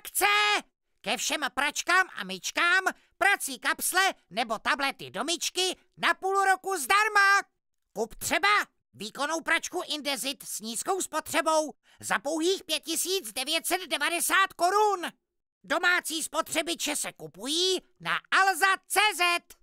akce! Ke všem pračkám a myčkám, prací kapsle nebo tablety domičky na půl roku zdarma! Kup třeba výkonnou pračku Indezit s nízkou spotřebou za pouhých 5990 korun! Domácí spotřebiče se kupují na alza.cz.